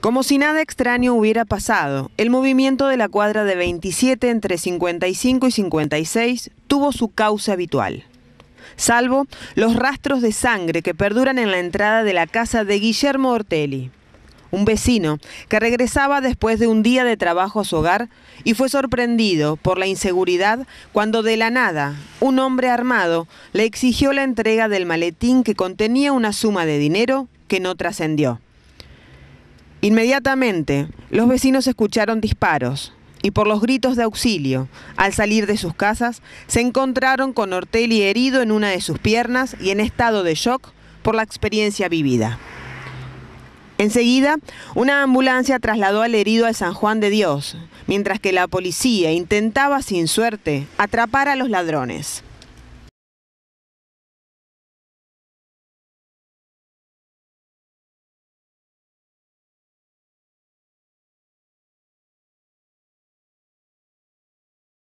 Como si nada extraño hubiera pasado, el movimiento de la cuadra de 27 entre 55 y 56 tuvo su causa habitual, salvo los rastros de sangre que perduran en la entrada de la casa de Guillermo Ortelli, un vecino que regresaba después de un día de trabajo a su hogar y fue sorprendido por la inseguridad cuando de la nada un hombre armado le exigió la entrega del maletín que contenía una suma de dinero que no trascendió. Inmediatamente, los vecinos escucharon disparos y por los gritos de auxilio, al salir de sus casas, se encontraron con Ortelli herido en una de sus piernas y en estado de shock por la experiencia vivida. Enseguida, una ambulancia trasladó al herido a San Juan de Dios, mientras que la policía intentaba sin suerte atrapar a los ladrones.